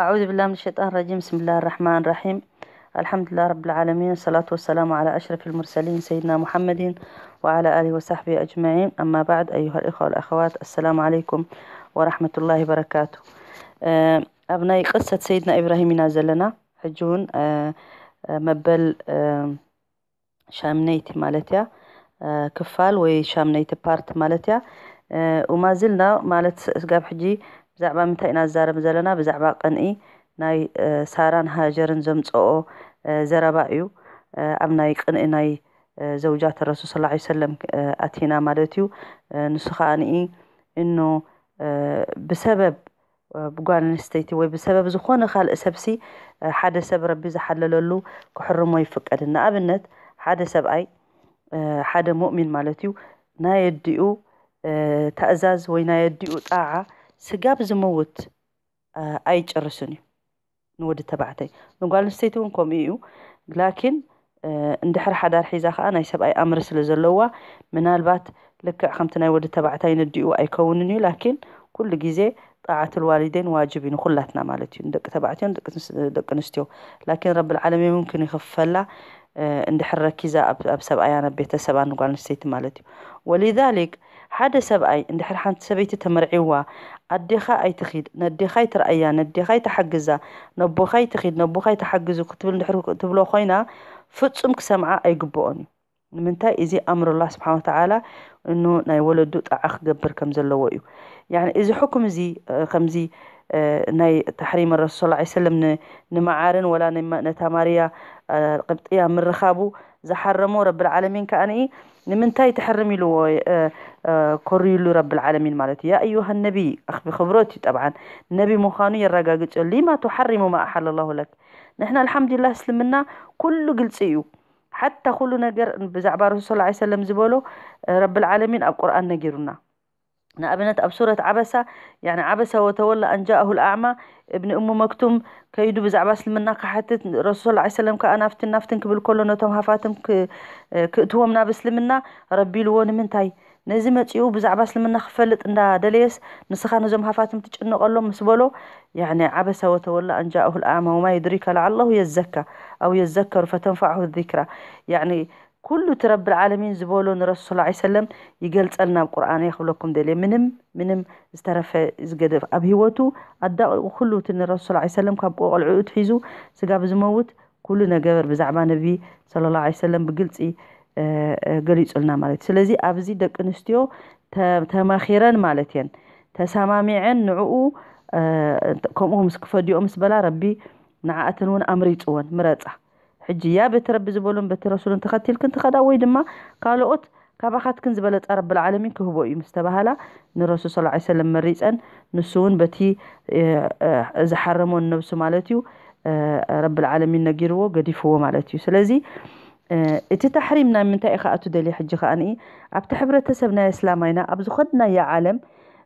أعوذ بالله من الشيطان الرجيم بسم الله الرحمن الرحيم الحمد لله رب العالمين والصلاة والسلام على أشرف المرسلين سيدنا محمد وعلى آله وصحبه أجمعين أما بعد أيها الإخوة والأخوات السلام عليكم ورحمة الله وبركاته آه، أبناء قصة سيدنا إبراهيم نازلنا حجون آه، آه، مبل شامنيت مالتيا كفال وشامنيت بارت مالتيا وما زلنا مالت قاب حجي بزعبا تاينا زارم زلنا بزعبا قنئي ناي ساران هاجرن زمتسو زرابا ايو ام ناي قنئي ناي زوجات الرسول صلى الله عليه وسلم اتينا مالتيو نسخانئي انو بسبب بقوان نستيتي وي بسبب زخوان خال اسبسي حادة سب ربي زحل للو كحرم ويفك ادنا ابنت حادة سب اي حادة مؤمن مالتيو نايديو تأزاز ويناديو تاعه سقاب زموت أي شرسوني نود تبعتي نقول نستيتون كم يو لكن ندحر حدا حيزاخ أنا يسب أي أمر سلزلوة من البات لك خمتنا ود تبعتي نديو أي كونني لكن كل جزء طاعة الوالدين واجبين وخلاتنا مالتي ندق تبعتي ندق ندق نستيو لكن رب العالمين ممكن يخفلا ندحر ركيزة أب أب سب أيانا بيت سبان نقول نستيت مالتي ولذلك حدا سبعي عند حرحان سبيت تمرعوا الدخاء أي تخيد ندخاء ترأيا ندخاء تحجزا نبوخاء تخيد نبوخاء تحجزا كتب لنا حرك كتب له خينا فتصم كسمعة أي جبوني من تا إذا أمر الله سبحانه وتعالى إنه نيولد دوت أخ جبر كم زلوايو يعني إذا حكم زي كم زي ناي تحريم الرسول صلى الله عليه وسلم نمعارن ولا نتاماريا قبطية من رخابه زحرمو رب العالمين كأني نمنتاي تحرمي له آه، آه، كوري له رب العالمين مالتي يا أيها النبي أخ بخبرتي طبعا النبي مخانو لي لما تحرم ما أحل الله لك نحن الحمد لله سلمنا كل قلت حتى كل نجر بزعبار رسول الله عليه وسلم زبولو آه، رب العالمين أب قرآن نجرنا ان ابنت ابصرة عبسة يعني عبسة وتولى ان جاءه الاعمى ابن ام مكتوم كيدو بز عباس المناقة حتى رسول الله عليه وسلم كأنا فتن نفتن كبل كله نتوم هفاتم كتوا منا بسلمنا ربي لون من تاي نزمة تيو بز عباس المنا خفلت ان دليس نسخة نزوم هفاتم تيش انو قلو مسبولو يعني عبس وتولى ان جاءه الاعمى وما يدريك لعله يزكى او يذكر فتنفعه الذكرى يعني كل ترب العالمين زبولو نرسول صلى الله عليه وسلم يقلت لنا القرآن يخبلكم دلي منم منم استرف زقدف أبي هوتو أدى كل تنرسول صلى الله عليه وسلم كابقوا العود حيزو سقاب زموت كلنا قبر بزعبا نبي صلى الله عليه وسلم بقلت إيه ገሊጹ ልና ማለት እዩ ስለዚ ኣብዚ ደቂ ኣንስትዮ ተማኺረን ማለት እየን ተሰማሚዐን ንዕኡ ከምኡ ምስ ክፈዲኦ ምስ በላ ረቢ ንዓእትን እውን ኣምሪፅወን ምረፃ حجي يا بيت رب زبولون بيت رسول انت خد تلك انت خد اوي دما قالوا اوت كابا خد كنز بلت رب العالمين كهبو اي مستبهلا نرسول صلى الله عليه وسلم مريس ان نسون بتي اذا اه اه حرمون نفسه مالتيو اه رب العالمين نجيرو قديفو مالتيو سلازي اتي تحريمنا من تاي خاتو دلي حجي خاني ابت حبرتسبنا اسلامينا ابزخدنا يا عالم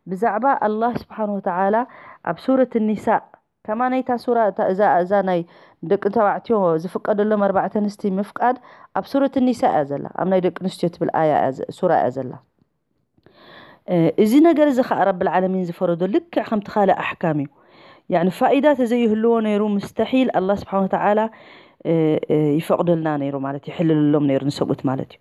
بزعبا الله سبحانه وتعالى اب سورة النساء كمان أي تصورة تأزا أزا ناي دك أنت وعطيه زفقد الله مربعة نستي مفقد أبصورة النساء أزلا أم ناي دك نشجت بالآية أز سورة أزلا إذا نجر زخ رب العالمين زفرد لك خم تخال أحكامي يعني فائدة زي هلون يرو مستحيل الله سبحانه وتعالى إيه، يفقد لنا نيرو مالتي حل لهم نير نسبوت مالتي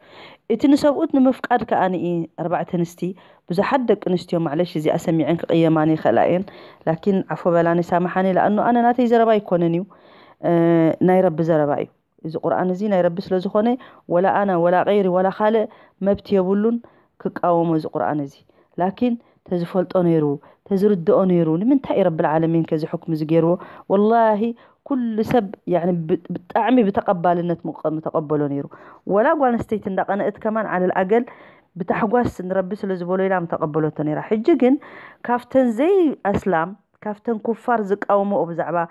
إتي نسبوت نمفقد كأني إيه، أربعة نستي بذا حدك نستي معلش زي أسمي عنك قيماني خلائن لكن عفو بلاني سامحاني لأنه أنا ناتي زرباي كونانيو كونني إيه، نير زرباي إذا قرآن زي نير بس لزخوني ولا أنا ولا غيري ولا خالي ما بتيبولون كك أو مز قرآن زي لكن تزفلت أنيرو تزرد أنيرو لمن تأي رب العالمين كذا حكم زجيرو والله كل سب يعني بتعمي بتقبل النت متقبلو نيرو ولا قوان استيت اندق انا كمان على الاقل بتحقواس ان ربي سلزبولو الى متقبلو تنيرا حجيقن كافتن زي اسلام كافتن كفار زك او مو بزعبا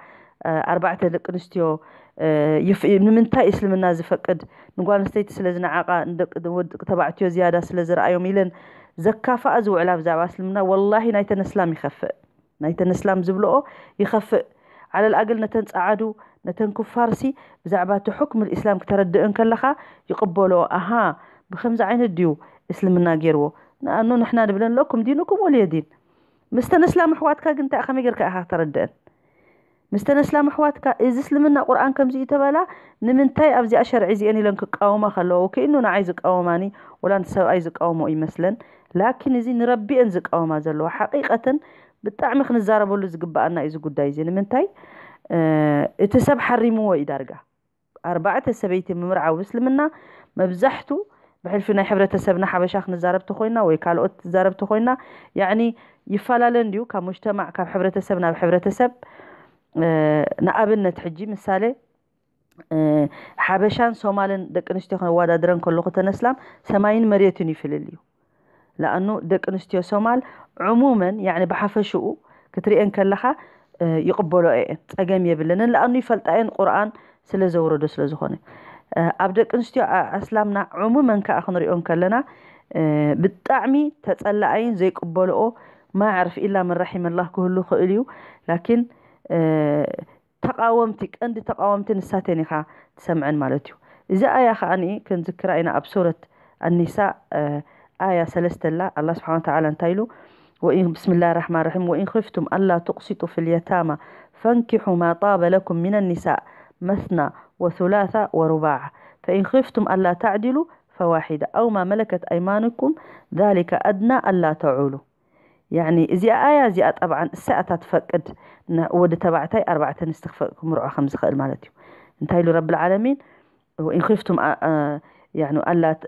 آه، اربعة لقنستيو آه، يف من تا اسلم الناس فقد نقول نستيت سلزنا عقا ندق ود تبعتيو زيادة سلزر ايوم يلن زكا فأزو علاف زعبا اسلمنا والله نايتن اسلام يخفق نايتن اسلام زبلو يخفق على الأقل نتن تساعدو نتن كفارسي بزعبة حكم الإسلام كترد إن كلها يقبلوا أها بخمس عين الديو اسلمنا غيره نحن نحنا نبلن لكم دينكم ولي دين مستن إسلام حواتك أنت أخمي غير كأها ترد إن مستن إسلام حواتك إذا إسلامنا قرآن كم زي تبلا نمن تاي أفزي أشر أني لنك قاومة خلوه كإنو نعايزك قاوماني ولا نسوي عايزك قاومة إي مثلا لكن إذا نربي أنزك قاومة زلو حقيقة بالطعم خن الزارب ولا زقبة أنا إذا قد دايزين من تاي اه تسب حرمه ويدارجع أربعة السبيت ممرعة وسلمنا مبزحته بحلف في حبرة تسبنا حبشا خن الزارب تخوينا ويكال قط الزارب تخوينا يعني يفعل لنديو كمجتمع كحبرة تسبنا بحبرة تسب اه نقابلنا تحجي مثالي اه حبشان سومالن دك نشتي خن وادا درن كلو قتنا سلام سماين مريتني في الليو لأنه دك أنستيو سومال عموما يعني بحفشو إن كلها آه، يقبلوا إيه أجمع يبلن لأنه يفلت عين قرآن سلا زورده سلا زخانة أبدك أنستيو آه، أسلامنا عموما كأخنري إن كلنا آه، بالطعمي تتسأل عين زي قبلوا ما أعرف إلا من رحم الله كله خليه لكن تقاومتك أنت تقاومتين الساتين خا تسمعن مالتيو إذا آية خاني كنت ذكرى أنا أبصرت النساء آية سلست الله الله سبحانه وتعالى انتايلو وإن بسم الله الرحمن الرحيم وإن خفتم ألا تقسطوا في اليتامى فانكحوا ما طاب لكم من النساء مثنى وثلاثة ورباع فإن خفتم ألا تعدلوا فواحدة أو ما ملكت أيمانكم ذلك أدنى ألا تعولوا يعني زي آية زي طبعا الساعة تتفقد ود تبعتي أربعة نستخفقكم ربع خمس خير مالتي نتايلو رب العالمين وإن خفتم أه أه يعني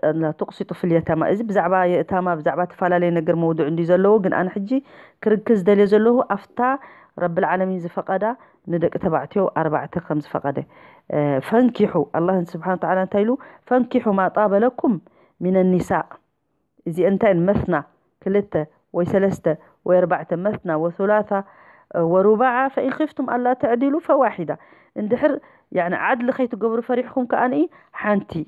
الا تقسط في اليتامى اذ بزعبا يتامى بزعبا تفالالي نقر موضوع عندي زلو قن انا حجي كركز دلي زلو افتا رب العالمين زفقدا ندك تبعتيو اربعة خمس فقدا أه فانكحوا الله سبحانه وتعالى تايلو فانكحوا ما طاب لكم من النساء اذا انت مثنى كلتا ويسلستا ويربعة مثنى وثلاثة آه، وربعة فان خفتم الا تعدلوا فواحدة اندحر يعني عدل خيت قبر فريحكم كاني حانتي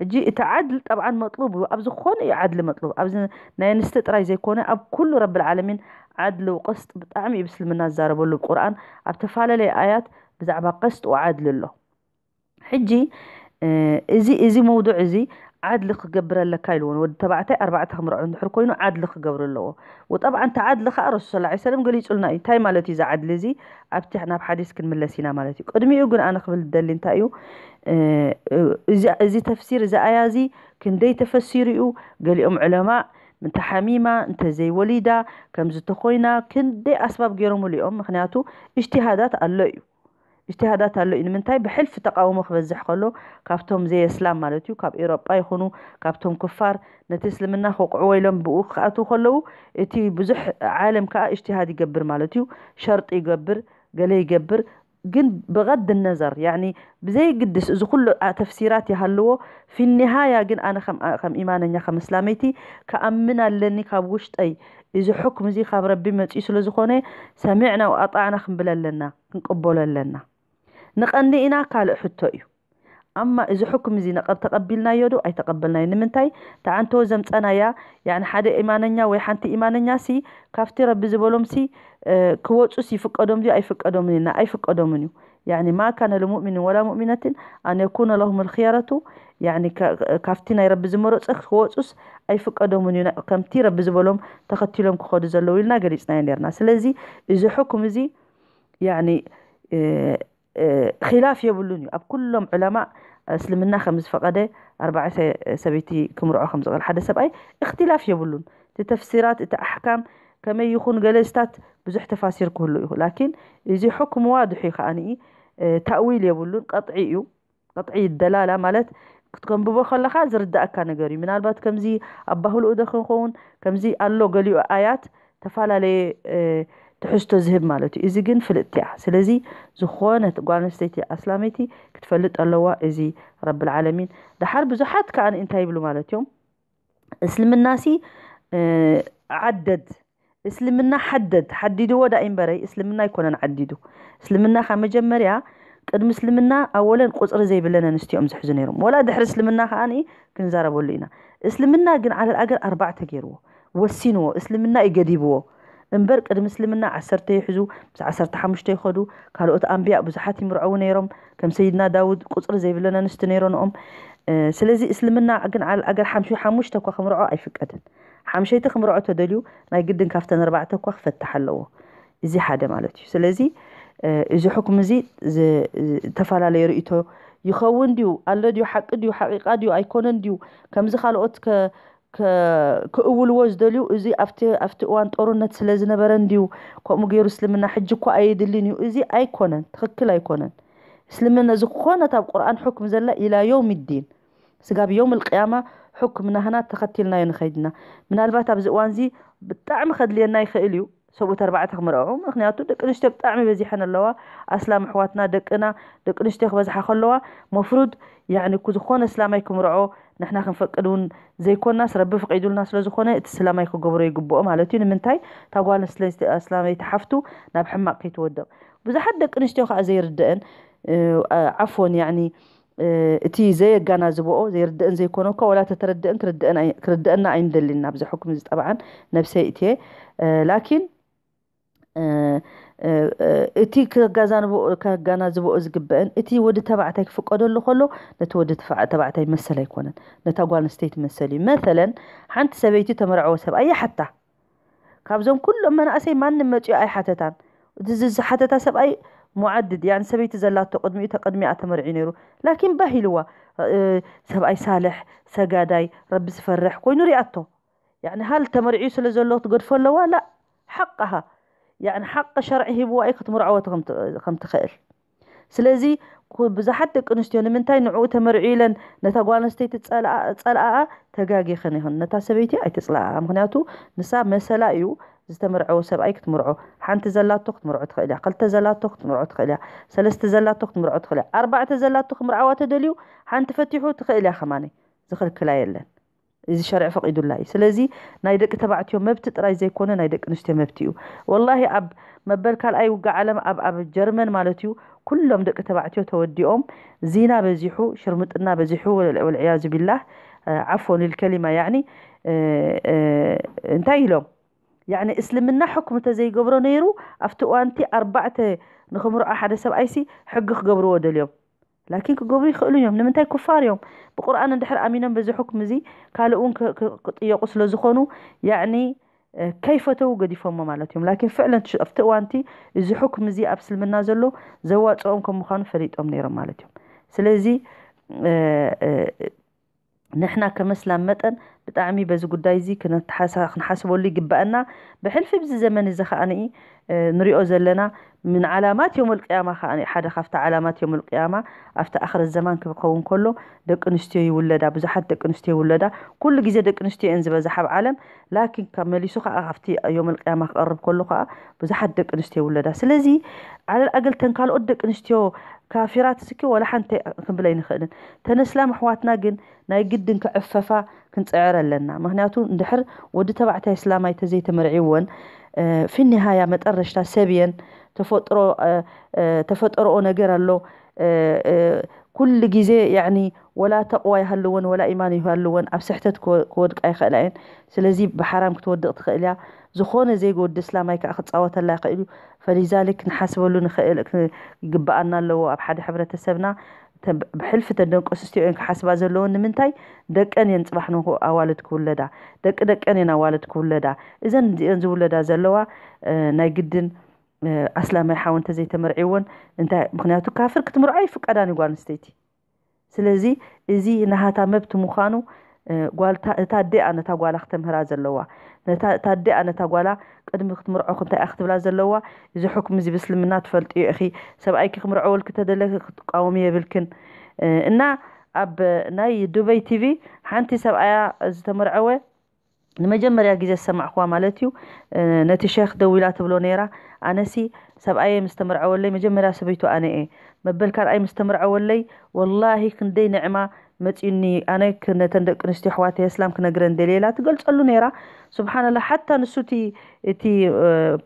حجي إتا عدل طبعا مطلوب أبز خون عدل مطلوب أبز ناينستت راي زي كوني أب كل رب العالمين عدل وقسط بطعم يبسل من الزارة القرآن أب تفعل لي آيات بزعبا قسط وعدل له حجي آه، إزي إزي موضوع إزي عاد لخ قبر الله كايلون وتبعته أربعة خمر عند حركوينو عاد لخ قبر الله وطبعا تعاد لخ أرسل صلى الله عليه وسلم قال يقولنا إيه تاي مالتي زعاد لزي أبتحنا بحديث كن ملسينا مالتي قدمي يقول أنا قبل الدلين تايو آه، إذا اه إذا تفسير إذا آيازي كن دي تفسيريو قال أم علماء من تحميمة انت زي وليدة كم زتخوينا كن دي أسباب غيرهم اليوم مخنياتو اجتهادات اللويو اجتهادات ኣሎ እዩ ንምንታይ بحلف ተቃውሞ ክበዝሕ ከሎ ካብቶም ዘየእስላም ማለት እዩ ካብ ኤሮጳ ይኹኑ ካብቶም ክፋር ነቲ እስልምና ከቁዕዎ ኢሎም ብኡ ክኣትዉ ከለዉ እቲ ብዙሕ ዓለም ከዓ እጅትሃድ ይገብር ማለት እዩ ሸርጢ ይገብር ገለ بغض النظر يعني بزي قدس إذا كل تفسيرات يهلو في النهاية جن أنا خم خم إيماني خم إسلاميتي كأمنا لني كابوشت أي إذا حكم زي خاب ربي ما تقيسوا لزخوني سمعنا وأطعنا خم بلا لنا نقبل لنا نقني إنا كال حتويو أما إذا حكم زي نقب تقبلنا يدو أي تقبلنا ينمنتاي تعان توزم تانايا يعني حد إيماننا ويحانتي إيماننا سي كافتي رب زبولوم سي آه، كووتسو سي فك أدوم دي أي فك أدوم لنا أي فك أدوم نيو يعني ما كان لمؤمن ولا مؤمنة أن يكون لهم الخيارة يعني كافتينا رب زمروس كووتسوس أي فك أدوم نيو كامتي رب زبولوم تخطي لهم كخوض زلو إلنا قريسنا ينيرنا سلزي إذا حكم زي يعني آه، آه، خلاف يبلوني أب كلهم علماء آه، سلمنا خمس فقدة أربعة سبيتي كم رعو خمس قال حدا سب اختلاف يبلون تفسيرات احكام كما يخون جلستات بزح تفاسير كله لكن إذا حكم واضح خاني اه تأويل يبلون قطعي قطعي الدلالة مالت كنت كم ببو خلا خازر الدقة كان قري من البات كم زي أبهو الأدخن خون كم زي اللو قليو آيات تفالة لي اه تحستو زهب مالتي إزي جن فلتيا سلزي زخوانة قوانا ستيتي أسلاميتي كتفلت اللواء إزي رب العالمين ده حرب زحات كان انتهي بلو مالتيوم اسلم الناسي آه عدد اسلمنا حدد حددو ودا امبري اسلمنا يكون نعددو اسلمنا خا مجمريا قد مسلمنا اولا قصر زي بلنا نستي ام زحزنيرم ولا دحر اسلمنا خاني كنزاربولينا اسلمنا كن على الاقل اربعه تغيرو وسينو اسلمنا يقديبو እምበር ቅድሚ እስልምና ዓሰርተ ይሕዙ ምስ ዓሰርተ ሓሙሽተ ይኸዱ ካልኦት ኣንብያ ብዙሓት ይምርዐው ነይሮም ከም ሰይድና ዳውድ ቁፅሪ ዘይብለን ኣንስቲ ነይሮንኦም ስለዚ እስልምና ግን ኣገር ሓምሽ ሓሙሽተ እኳ ክምርዖ ኣይፍቀድን ሓምሸይቲ ክምርዖ ተደልዩ ናይ ግድን ካብተን ኣርባዕተ እኳ ክፈትሕ ኣለዎ እዚ ሓደ ማለት እዩ ስለዚ እዚ ሕኩም እዚ ዝተፈላለየ ርእቶ يخون ديو الله ديو حق ديو حقيقة ديو أيكون ديو كم زخالقت ك كأول واجد ليو إزي أفتي أفتي وان طورنا تسلزنا برنديو كأمو غيرو سلمنا حجكو أيد لينيو إزي أي كونن تخكل أي كونن سلمنا زخونة تاب قرآن حكم زلا إلى يوم الدين سقاب يوم القيامة حكمنا هنا تخطي لنا ينخيدنا من البعث أبزوانزي وانزي بتعم خد لينا يخيليو ሰብኡት ኣርባዕተ ክምርዐዑ ምክንያቱ ደቂ ኣንስትዮ ብጣዕሚ በዚሐን ኣለዋ ኣስላም ኣሕዋትና ደቅና ደቂ ኣንስትዮ ክበዝሓ ከለዋ መፍሩድ ያዕኒ ዝኾነ እስላማይ ክምርዖ ንሕና ክንፈቅድ እውን ዘይኮናስ ረቢ ፍቂዱልና ስለዝኾነ እቲ እስላማይ ክገብሮ ይግብኦ ማለት እዩ ንምንታይ እታ ጓል እስላማይ ተሓፍቱ ናብ ሕማቅ ከይትወደቕ ብዙሓት ደቂ ኣንስትዮ ከዓ ዘይርድአን ዓፎን ያዕኒ እቲ ዘየጋናዝብኦ ዘይርድአን ዘይኮነ እኳ ወላ ተተረድአን ክርድአና ኣይንደሊና ብዚ ሕክም ዝጠብዓን ነብሰይ እትየ ላኪን እቲ ከጋናዝብኦ ዝግብአን እቲ ወዲ ተባዕታይ ክፍቀደሉ ከሎ ነቲ ወዲ ተባዕታይ መሰል ኣይኮነን ነታ ጓል ኣንስተይቲ መሰል እዩ መተለን ሓንቲ ሰበይቲ ተመርዐዎ ሰብኣይ ይሓታ ካብዞም ኩሎም መናእሰይ ማንም መፅኡ ኣይሓተታን እዚ ዝሓተታ ሰብኣይ ሙዓድድ ያን ሰበይቲ ዘላቶ ቅድሚኡ ተቀድሚኣ ተመርዒ ነይሩ ላኪን ባህ ኢልዋ ሰብኣይ ሳልሕ ሰጋዳይ ረቢ ዝፈርሕ ኮይኑ ሪኣቶ ያኒ ሃል ተመርዒ ስለ ዘሎ ትገድፎ ኣለዋ ላ ሓቅሃ يعني حق شرعه بوائك تمر عوتكم خم تخيل سلازي بزحت كنستيون من تاي نعو تمرعيلا نتا قوان استيت تسال تسال آآ تقاقي خنيهن نتا سبيتي اي تسال آآ مخناتو نسا مسلا ايو زتمرع وسب ايك تمرع حان تزلا تخت مرع تخيل قل تزلا تخت مرع تخيل سلس تزلا تخت مرع تخيل اربع تزلا تخت مرع وتدليو حان تفتحو تخيل يا خماني زخل كلا يلن زي شرع فقيد الله سلازي نايدك تبعت يوم مبت تراي زي كونه نايدك نشتي مبتيو والله اب مبل قال اي وقع علم اب اب جرمن مالتيو كلهم دك تبعت يوم تودي ام زينا بزيحو شرمتنا بزيحو والعياذ بالله عفوا الكلمة يعني انتهي لهم يعني اسلمنا حكم زي قبرو نيرو اربعه نخمر احد سب اي سي حقك قبرو لكن ክገብሩ ይኽእሉ እዮም ንምንታይ ክፋር እዮም ብቁርኣን እንድሕር ኣሚኖም በዚ ሕክም እዚ ካልእ እውን ክጥየቁ ስለዝኾኑ ያዕኒ ከይፈተው ገዲፎሞ ማለት እዮም ላኪን ፍዕለን ኣብቲ እዋንቲ እዚ ሕክም እዚ ኣብ እስልምና ዘሎ ዘዋፅኦም ከም ምዃኑ ፈሊጦም ነይሮም ማለት እዮም ስለዚ ንሕና ከመስላም መጠን ብጣዕሚ በዚ ጉዳይ እዚ ክንሓስበሉ ይግባአና ብሕልፊ ብዚ ዘመን እዚ ከዓኒ ንሪኦ ዘለና من علامات يوم القيامة خاني حدا خفت علامات يوم القيامة أفت آخر الزمان كبقون كله دك نستي ولدا بزحد دك نستي ولدا كل جزء دك نستي إنز بزحب عالم لكن كمل يسوق أخفتي يوم القيامة قرب كله خا بزحد دك نستي ولدا سلزي على الأقل تنقال قدك نستيو كافرات سكي ولا حنت قبلين خدن تنسلام حواتنا جن ناي جدن كعففة ክንፅዕር ኣለና ምክንያቱ እንድሕር ወዲ ተባዕታይ ስላማይ ተዘይተመርዒወን ፊ ኒሃያ መጠረሽታ ሰብየን ተፈጠሮኦ ነገር ኣሎ ኩሉ ግዜ ያዕኒ ወላ ተቕዋ ይሃልወን ወላ ኢማን ይሃልወን ኣብ ስሕተት ክወድቃ ይኽእላ እየን ስለዚ ብሓራም ክትወድቕ ትኽእል እያ ዝኾነ ዘይጎዲ ስላማይ ከዓ ክፃወተላ ይኽእል እዩ ፈሊዛሊክ ንሓስበሉ ይግባአና ኣለዎ ኣብ ሓደ ሕብረተሰብና بحلف تدنك أسستي إنك حسب هذا اللون من تاي دك أني أنت بحنا هو أولد كل دك دك أني نوالد كل دا إذا نزول زول دا زلوا نجد أصلا ما يحاول تزي تمرعون أنت مخناتو كافر كتمر عيف كأداني قال نستيتي سلزي إزي نهاتا مبت مخانو قال تا تا دي أنا تا قال أختم هذا اللوا نتادي أنا تقولا قد مخت مرعو كنت أخت بلا زلوا إذا حكم زي بس لما نتفلت يا أخي سب أيك مرعو أول كتدل قومية بالكن إن أب ناي دبي تي في حنتي سب أيا إذا مرعو لما جم مريا جيز السمع خوا مالتيو نتي شيخ دولة بلونيرا أنا سي سب أي مستمر أول لي مجمع مريا سبيتو أنا إيه مبل كان أي مستمر أول لي والله كندي نعمة متيني أنا كنت عندك نستي حواتي إسلام كنا جرن دليلة تقول تقول نيرة سبحان الله حتى نسوتي تي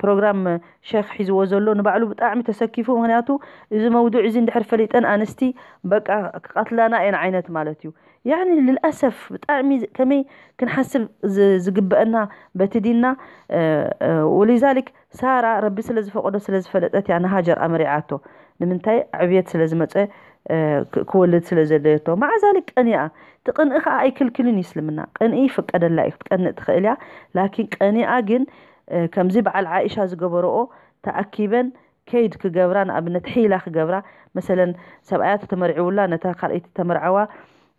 بروجرام شيخ حزو زلو نبعلو بتأعمي تسكيفو مهنياتو إذا موضوع زين دحر فليت أنا أنستي بقى قتلنا إن عينت مالتيو يعني للأسف بتأعمي كمي كنحسب زقبقنا بتدينا ولذلك سارة ربي سلزفق ودو سلزفلتت يعني هاجر أمريعاتو ንምንታይ ዕብየት ስለ ዝመፀ كولد سلزلتو مع ذلك أنا تقن إخا أي كل كلن يسلمنا قنئي فقد الله قنئ تخيليا لكن قنيئة قن كمزي بعل عائشة زقبرو تأكيبا كيد كقبران أبن تحيلا خقبرا مثلا سبعيات تمرعو لا نتاقل إيت تمرعوا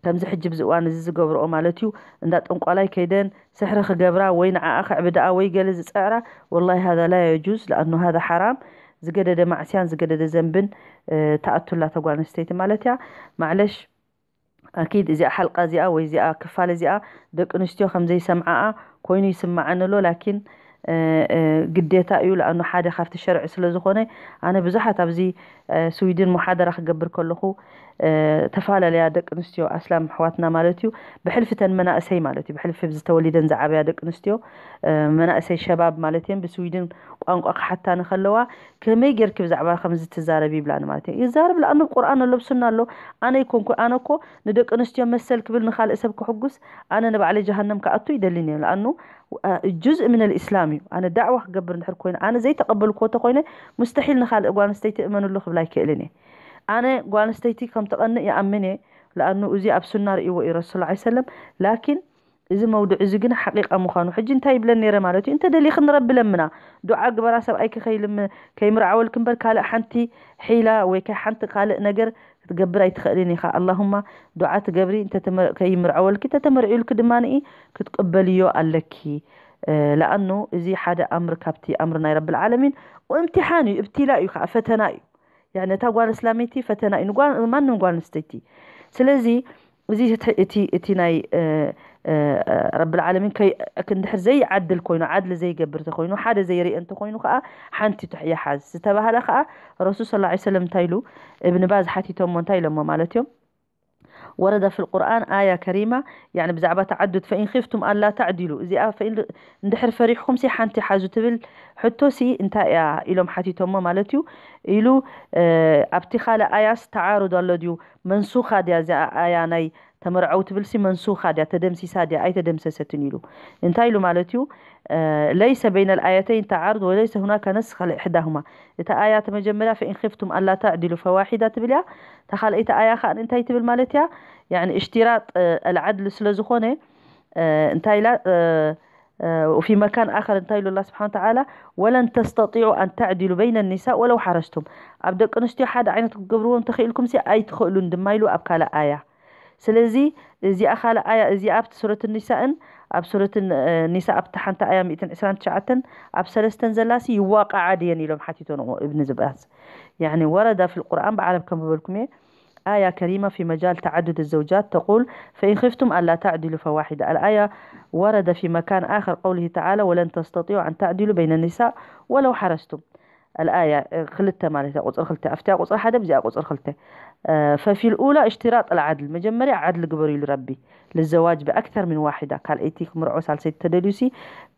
كمزي حجب زقوان زي زقبرو مالتيو اندات انقو علي كيدين سحر خقبرا وين عاخ عبدا وي قلز والله هذا لا يجوز لأنه هذا حرام ዝገደደ ማዕስያን ዝገደደ ዘንብን ተኣቱላታ ጓል ኣንስተይቲ ማለት እያ ማዕለሽ ኣኪድ እዚኣ ሓልቃ እዚኣ ወይ እዚኣ ክፋል እዚኣ ደቂ ኣንስትዮ ከምዘይሰምዓኣ ኮይኑ ይስማዓን ኣሎ ላኪን ግዴታ እዩ ለኣኑ ሓደ ካብቲ ሸርዒ ስለ ዝኾነ ኣነ ብዙሓት ኣብዚ آه، سويدين محاضرة خجبر كله خو آه، تفعل لي هذاك نستيو أسلام حواتنا مالتيو بحلفة منا أسي مالتي بحلفة بزتوليد إن زعابي هذاك نستيو آه، منا أسي شباب مالتين بسويدين وأنق أق حتى نخلوها كم يجر كيف زعابا خمسة تزارب يبلان مالتي يزارب لأن القرآن اللي بسنا له أنا يكون أنا كو ندك نستيو مثل قبل نخال إسبك حجوس أنا نبع على جهنم كأتو يدلني لأنه جزء من الإسلامي أنا دعوة خجبر نحركوين أنا زي تقبل كوتا خوينا مستحيل نخال إقوان استيت إيمان الله لاي كإلني أنا قوان استيتي كم يا يأمني لأنه أزي أب سنة رئي وإي رسول الله عليه وسلم لكن إذا موضوع زجنا حقيقة مخانو حج انت يبلا نيرة مالتي انت دلي خن رب لمنا دعاء قبرا سب أيك خيل كيمرع أول كمبر كالع حنتي حيلة ويك حنت قال نجر تقبر أي تخليني خا اللهم دعاء تقبري انت تمر كي كيمرع أول كنت تمرع لك دماني كتقبليو قالكي لأنه زي حدا أمر كابتي أمرنا ناي رب العالمين وامتحاني ابتلاء يخا يعني تا غوال اسلاميتي فتنا اين غوال ما نون غوال نستيتي سلازي وزي تي تي ناي رب العالمين كي اكن دحر زي عدل كوينو عدل زي قبر تخوينو حاد زي ري انت خوينو خا حانتي تحيا حاز ستبه هلا خا الرسول صلى الله عليه وسلم تايلو ابن باز حاتي تومون تايلو ما مالتيوم ورد في القرآن آية كريمة يعني بزعبة تعدد فإن خفتم أن لا تعدلوا إذا فإن ندحر فريحكم سي حانتي حازو تبل حتو سي انتا إلهم توما مالتيو إلو آه، أبتخال آيات تعارض الله منسوخة دي آية تمرعو تبلسي منسوخة دي تدمسي سادي أي تدمسي ستنيلو انتايلو مالتيو ليس بين الآياتين تعارض وليس هناك نسخة لإحداهما إتا آيات مجملة فإن خفتم ألا تعدلوا فواحدة تبليا تخال إتا آيات خان انتاي تبل مالتيا يعني اشتراط العدل سلزخوني انتايلا وفي مكان آخر انتهي الله سبحانه وتعالى ولن تستطيعوا أن تعدلوا بين النساء ولو حرجتم أبدأ كنشتي حد عينة قبرون تخيلكم سي أي تخيلون دمايلو أبكال آية سلزي زي أخال آية زي أبت سورة النساء أب سورة النساء ኒሳ ኣብቲ آية ኣያ 129 ኣብ أب ዘላሲ ይዋቃዓ يواقع عاديا يلوم حتيتون ابن زباس يعني ورد في القرآن بعلم كم እየ آية كريمة في مجال تعدد الزوجات تقول فإن خفتم ألا تعدلوا فواحدة الآية ورد في مكان آخر قوله تعالى ولن تستطيعوا أن تعدلوا بين النساء ولو حرستم الآية خلتها مالتها قصر خلتها أفتها قصر حدا بزي قصر خلتها آه، ففي الأولى اشتراط العدل مجمري عدل قبري لربي للزواج بأكثر من واحدة قال إيتيك مرعوس على سيد تدلوسي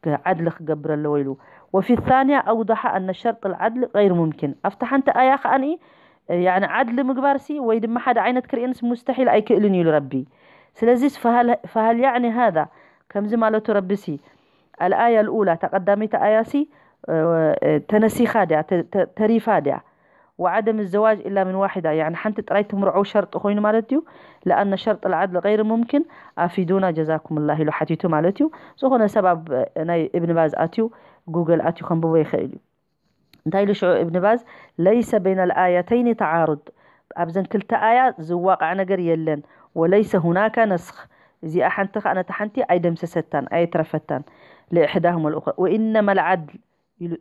عدل قبر الويلو وفي الثانية أوضح أن شرط العدل غير ممكن أفتح أنت آياخ أني آه، يعني عدل مقبارسي ما حد عينة كرئنس مستحيل أي كئلني لربي سلزيس فهل, فهل يعني هذا كم زمالة تربسي الآية الأولى تقدمت آياسي آه، تنسيخا خادع تريفا ديا وعدم الزواج إلا من واحدة يعني حنت تريت مرعو شرط أخوين مالتيو لأن شرط العدل غير ممكن أفيدونا جزاكم الله لو حتيتو مالتيو سوخونا سبب أنا ابن باز أتيو جوجل أتيو خم بوي خيلي دايلو شعو ابن باز ليس بين الآيتين تعارض أبزن كلتا آية زواق عنقر يلن وليس هناك نسخ زي أحنت أنا تحنتي أي دمس ستان أي ترفتان لإحداهم الأخرى وإنما العدل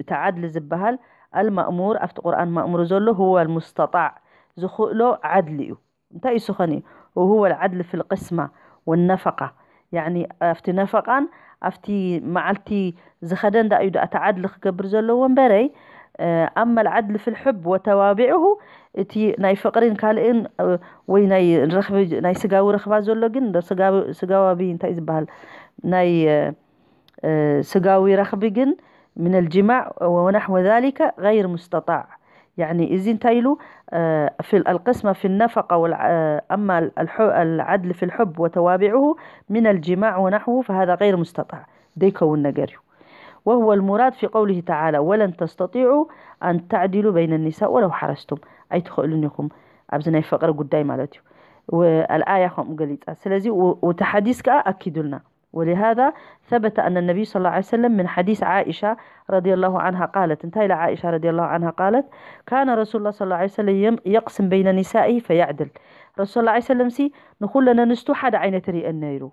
تعادل زبهال المأمور أفت قرآن مأمور زولو هو المستطاع زخولو عدله انتاي سخني وهو العدل في القسمة والنفقة يعني أفتي نفقا أفتي معلتي زخدن دا أيدو أتعدل خكبر زولو ومبري آه، أما العدل في الحب وتوابعه ناي فقرين እቲ ናይ ፍቕሪን ناي ወይ ናይ ረኽቢ ናይ ስጋዊ ረኽባ ዘሎ ግን ስጋዊ እንታይ ዝበሃል ናይ ስጋዊ رخبي ግን من الجماع ونحو ذلك غير مستطاع يعني إذن تايلو آه، في القسمة في النفقة آه، أما العدل في الحب وتوابعه من الجماع ونحوه فهذا غير مستطاع ديكو النجريو وهو المراد في قوله تعالى ولن تستطيعوا أن تعدلوا بين النساء ولو حرستم أي تخئلنكم أبزناي فقر قدائي مالتي والآية خم قلت سلازي وتحديثك أكيد لنا ولهذا ثبت أن النبي صلى الله عليه وسلم من حديث عائشة رضي الله عنها قالت انتهى إلى عائشة رضي الله عنها قالت كان رسول الله صلى الله عليه وسلم يقسم بين نسائه فيعدل رسول الله عليه وسلم سي نقول لنا نستحد عين تري النيرو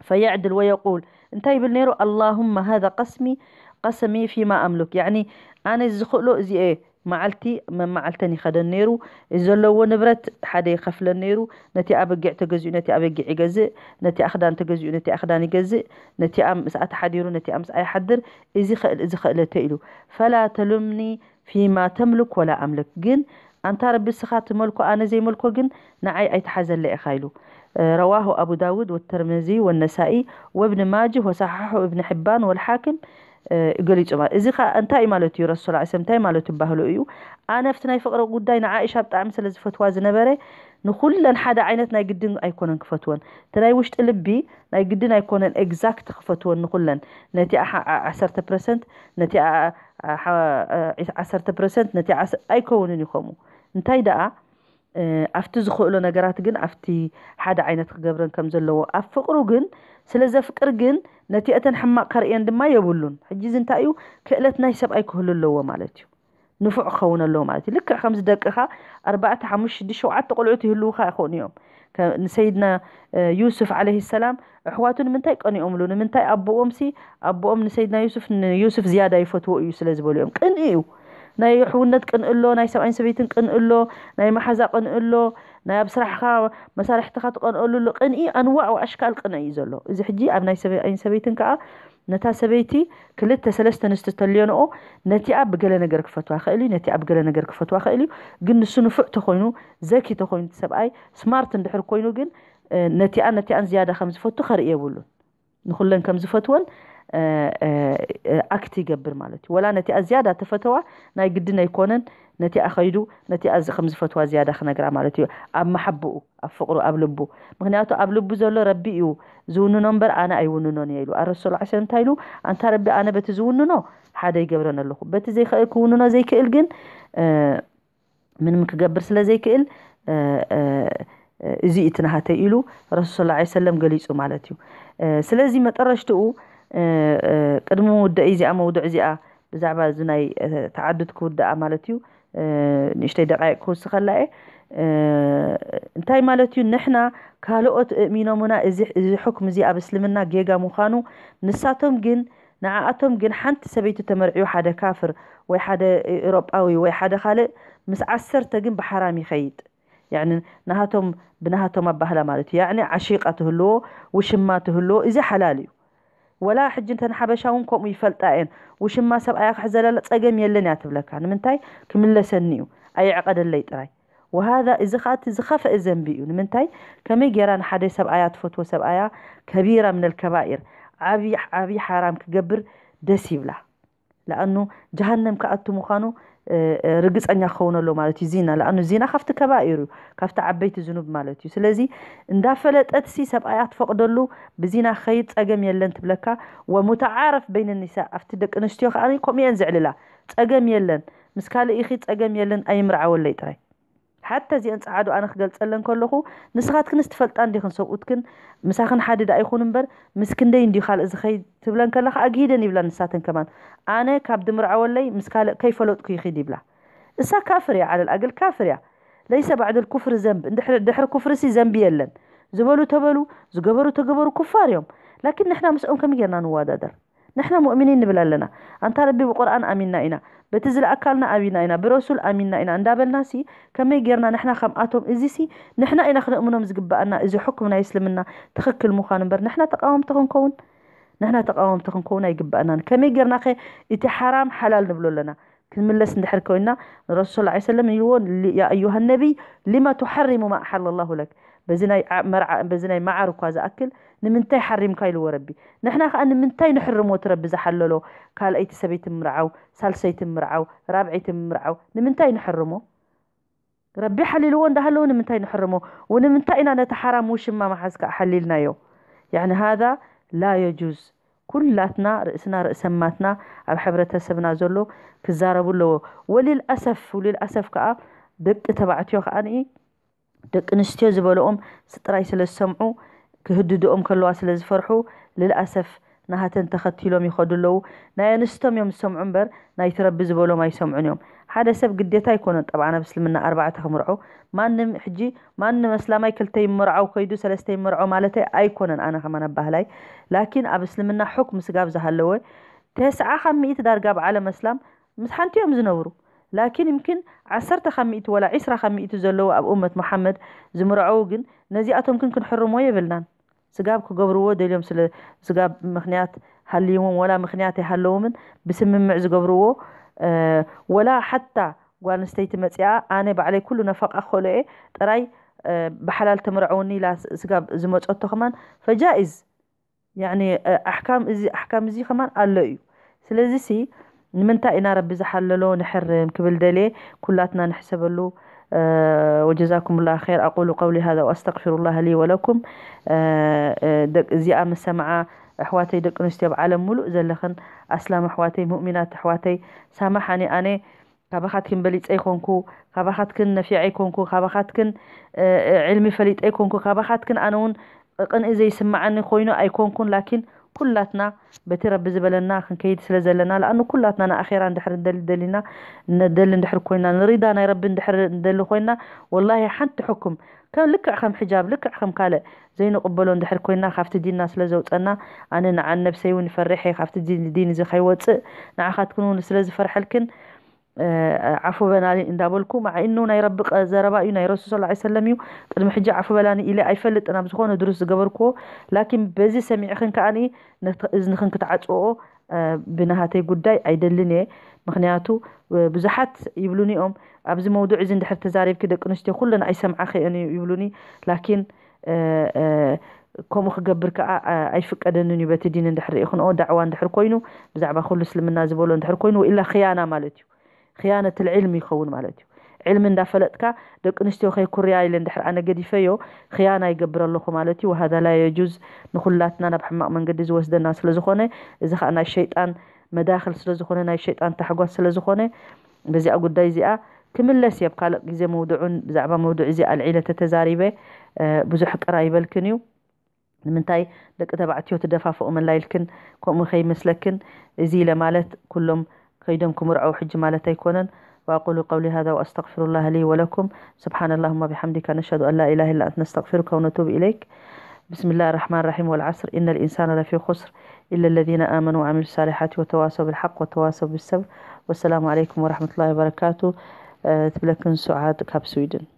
فيعدل ويقول انتهي بالنيرو اللهم هذا قسمي قسمي فيما أملك يعني أنا زخلو زي إيه معلتي من معلتني خد النيرو إذا لو نبرت حدا يخفل النيرو نتي أبقع تجزي نتي أبقع جزء نتي أخدان تجزي نتي أخدان جزء نتي أم ساعة حديرو نتي أمس أي حدر إذا خل إذا خل تقلو فلا تلومني فيما تملك ولا أملك جن أن ترى بسخات ملكه أنا زي ملكه جن نعي أي تحزن لأخيله رواه أبو داود والترمذي والنسائي وابن ماجه وصححه ابن حبان والحاكم ገሊጹ ማለት እዚ ከዓ እንታይ ማለት እዩ ረሱል ላ ሰለም እንታይ ማለት ይባህሉ እዩ ኣነ ኣብቲ ናይ ፍቕሪ ጉዳይ ንዓእሻ ብጣዕሚ ስለ ዝፈትዋ ዝነበረ ንኩለን ሓደ ዓይነት ናይ ግድን ኣይኮነን ክፈትወን እቲ ናይ ውሽጢ ልቢ ናይ ግድን ኣይኮነን ኤግዛክት ክፈትወን ንኩለን ነቲ 1 ፐርሰንት ነቲ 1 ፐርሰንት ነቲ ኣይከውንን ይኸምኡ እንታይ ደኣ ኣብቲ ዝኽእሎ ነገራት ግን ኣብቲ ሓደ ዓይነት ክገብረን ከም ዘለዎ ኣብ ፍቕሩ ግን ስለ ዘፍቅር ግን ነቲ እተን ሕማቕ ከርእየን ድማ የብሉን ሕጂ ዚ እንታይ እዩ ክእለት ናይ ሰብኣይ ክህሉ ኣለዎ ማለት እዩ ንፉዕ ክኸውን ኣለዎ ማለት እዩ ልክዕ ከምዚ ደቅኻ ኣርባዕተ ሓሙሽተ ሽዱሽተ ሸውዓተ ቆልዑት ይህልውካ ይኽእኑ እዮም ንሰይድና ዩሱፍ ዓለይሂ ሰላም ኣሕዋቱ ንምንታይ ቀኒኦምሉ ንምንታይ ኣቦኦምሲ ኣቦኦም ንሰይድና ዩሱፍ ንዩሱፍ ዝያዳ ይፈትዎ እዩ ስለ ዝበሉ እዮም ቅንኢ እዩ ናይ ሕውነት ቅንእሎ ናይ ሰብኣይን ሰበይትን ቅንእሎ ናይ መሓዛ ቅንእሎ ናይ ኣብ ስራሕኻ መሳርሕትኻ ትቐንአሉ ኣሎ ቅንኢ ኣንዋዕ ወኣሽካል ቅንኢ እዩ ዘሎ እዚ ሕጂ ኣብ ናይ ሰብኣይን ሰበይትን ከዓ ነታ ሰበይቲ ክልተ ሰለስተ ኣንስቲ ተልዮንኦ ነቲኣ ብገለ ነገር ክፈትዋ ክእል እዩ ነቲኣ ብገለ ነገር ክፈትዋ ክእል እዩ ግን ንሱ ንፉዕ ተኮይኑ ዘኪ ተኮይኑ ሰብኣይ ስማርት እንድሕር ኮይኑ ግን ነቲኣ ነቲኣን ዝያዳ ከም ዝፈቱ ከርኢ የብሉን ንኩለን ከም ዝፈትወን آه، آه، آه، أكتي جبر مالتي ولا نتي أزيادة تفتوى ناي قدنا يكونن نتي أخيدو نتي أز خمس فتوى زيادة خنقرا مالتي أما حبو أفقرو أبلبو مغنياتو أبلبو زولو ربيو زونو نمبر أنا أي ونونو نيلو أرسول عسان تايلو أنت ربي أنا بتزونو حدا يقبرنا اللخو بتزي خيكونونا زي كإل جن من مك جبر سلا زي كإل زي إتنا هتايلو رسول الله عليه وسلم قليسو مالتيو سلازي ما ترشتو قدمو ود ايزي ام ود ايزي ا بزعبا زناي تعدد كود ا مالتيو نشتي دقائق كوس خلاي انتاي مالتيو نحنا كالوت مينومنا ازي حكم زي ا بسلمنا جيجا مخانو نساتهم جن نعاتهم جن حنت سبيتو تمرعيو حدا كافر وي حدا اوروباوي وي حدا خالق مس عسر تجن بحرامي خيط يعني نهاتهم بنهاتهم ابهلا مالتيو يعني عشيقه تهلو وشماته تهلو ازي حلاليو ولا ሕጂ እንተን ሓበሻ እውን ከምኡ ይፈልጣ እየን ውሽማ ሰብኣያ ክሕዘላለ ፀገም የለን እያ ትብለካ ንምንታይ اي عقد اللي طراي وهذا إذا خات إذا خف إذن منتاي نمنتاي كمي جيران حدا سب آيات فتوى سب كبيرة من الكبائر عبي عبي حرام كجبر دسيب له لأنه جهنم كأتو مخانو رجس أن يخون له مالتي زينة لأنه زينة خفت كبائر كفت عبيت زنوب مالتي سلزي إن دافلت أتسي سب آيات فقد له بزينة خيط أجم يلن تبلكا ومتعارف بين النساء أفتدك أن اشتيوخ أني قم ينزع للا تأجم يلن مسكال إخيط أجم يلن أي مرعو الليتري حتى زي انت عادو انا خجل تسلن كلخو نسخات كنست فلطان دي خنسو اتكن مساخن حادي دا ايخون انبر مسكن دي اندي خال ازخي تبلن كلخ اقيدا نبلا نساتن كمان انا كاب دمر عوالي مسكال كيف لوت كي خيدي بلا اسا كافريا على الاقل كافريا ليس بعد الكفر زنب دحر دحر كفر سي ذنب يلن زبلو تبلو زقبرو تقبرو كفار يوم لكن احنا مسؤول كم جرنا نوادادر نحن مؤمنين نبل لنا أنت ربي بقرآن أمينا إنا بتزل أكلنا أمينا إنا برسول أمينا إنا اندابلنا سي كمي جيرنا نحنا خمقاتهم إزي سي نحنا إنا خنؤمنهم أنا إذا حكمنا يسلمنا تخك المخان بر نحن تقاوم تخنكون نحن تقاوم تخنكون أنا كما جيرنا خي إتي حرام حلال نبلو لنا كنملس ندحر كوينا الرسول صلى الله عليه وسلم يقول يا أيها النبي لما تحرم ما أحل الله لك بزناي مرع بزناي معر وكاز أكل نمنتاي حرم كايل وربي نحنا خان نمنتاي نحرم وترب زحللو قال أيت سبيت مرعو سالسيت مرعو رابعيت مرعو نمنتاي نحرمو ربي حللو ده هلو نمنتاي نحرمو ونمنتاي أنا نتحرم وش ما محسك حللنا يو يعني هذا لا يجوز كلاتنا رئسنا رئيس ماتنا على حبرة سبنا زلو كزارة بلو وللأسف وللأسف كأ دك تبعتيو خاني ደቂ ኣንስትዮ ዝበልኦም ስጥራይ ስለ ዝሰምዑ ክህድድኦም ከለዋ ስለ ዝፈርሑ ልልኣሰፍ ናሃተን ተኸቲሎም ይኸዱ ኣለዉ ናይ ኣንስቶም እዮም ዝሰምዑ እምበር ናይ ትረቢ ዝበሎም ኣይሰምዑን እዮም ሓደ ሰብ ግዴታ ኣይኮነን ጠብዓ ኣብ እስልምና ኣርባዕተ ክምርዖ ማንም ሕጂ ማንም ኣስላማይ ክልተ ይምርዓው ከይዱ ሰለስተ ይምርዖ ማለተይ ኣይኮነን ኣነ ከማ ናብ ባህላይ ላኪን ኣብ እስልምና ሕኩም ስጋብ ዝሃለወ ተስዓ ካብ ሚኢት ዳርጋ ብዓለም ኣስላም ምስ ሓንቲ እዮም ዝነብሩ لكن يمكن عسرت خمئت ولا عسرة خمئت زلو أب أمة محمد زمرعو نزي أتم كن كن ويا يبلنا سجاب كجبروا دليوم سل سجاب مخنيات هاليوم ولا مخنيات هالومن بسمم معز جبروا أه ولا حتى ጓል ኣንስተይቲ መፅያ ኣነ ባዕለይ ኩሉ ነፈቃ ክኸልኦ ጥራይ بحلال تمرعوني لا ስጋብ ዝመፀቶ ኸማን ፈጃኢዝ ያዕኒ ኣሕካም እዚ ኣሕካም أحكام ኸማን ኣሎ እዩ ስለዚ ሲ نمنتاينا ربي زحللو نحرم كبل دلي كلاتنا نحسبلو آه، وجزاكم الله خير اقول قولي هذا واستغفر الله لي ولكم زي ام السمعة احواتي دق نستيب على ملو زلخن اسلام احواتي مؤمنات احواتي سامحني اني خبخات كن بليت اي كونكو خبخات كن نفي آه، اي كونكو خبخات كن علمي فليت اي كونكو خبخات كن انون قن ازي سمعني خوينو اي كونكو لكن كلاتنا بتر بزبلنا ክንከይድ ስለ ዘለና لانه كلاتنا ناخيرا ندحر ندل دلينا ندل ندحر كوينا نريدا ناي ربي ندحر ندل خوينا والله حنت حكم كان لك خم حجاب لكع خم كالእ ዘይንቕበሎ እንድሕር ኮይና ካብቲ ዲንና ስለ انا ኣነ ንዓን ነብሰይ እውን ይፈርሐ دين ዲን እዚ ከይወፅእ ንዓኻትክን እውን فرح ዝፈርሐልክን عفو بلاني إن دابلكو مع إنه نيرب آه، زربا إيو نيرسو صلى الله عليه وسلم يو قد محجة عفو بلاني إلي أي فلت أنا بزخونة دروس قبركو لكن بزي سمع خنك أني إذن خنك تعطوه أه بنهاتي قداي أي دلني مخنياتو بزحت يبلوني أم أبزي موضوع إذن دحر تزاريب كده كنشتي خلنا أي سمع خي أني يبلوني لكن أه أه كم خجبر كأ آه، آه، أي فك أدنى نبات الدين دحر يخون أو دعوان دحر كوينو بزعبا خلص لمن نازبولون دحر كوينو إلا خيانة مالتيو خيانة العلم يخون مالتي علم دا فلتك دوك نشتيو خي كوريا اللي ندحر أنا قدي فيو خيانة يقبر الله مالتي وهذا لا يجوز نخلاتنا نبح ما من قدي زوز دنا سلزخونة إذا أنا الشيطان مداخل سلزخونة أنا الشيطان تحقوا سلزخونة بزي أقول داي زيا كمل لس يبقى لك زي موضوعون زعبا موضوع زي العيلة تتزاريبة آه، بزوح قرايب الكنيو من تاي دك تبعتيو تدفع فوق من لايلكن كم خي مثلكن زي لمالت كلهم فيدمكم كمر حج مالتي كونن وأقول قولي هذا وأستغفر الله لي ولكم سبحان اللهم بحمدك نشهد أن لا إله إلا أنت نستغفرك ونتوب إليك بسم الله الرحمن الرحيم والعصر إن الإنسان لفي خسر إلا الذين آمنوا وعملوا الصالحات وتواصوا بالحق وتواصوا بالصبر والسلام عليكم ورحمة الله وبركاته أه، تبلكن سعاد كاب سويدن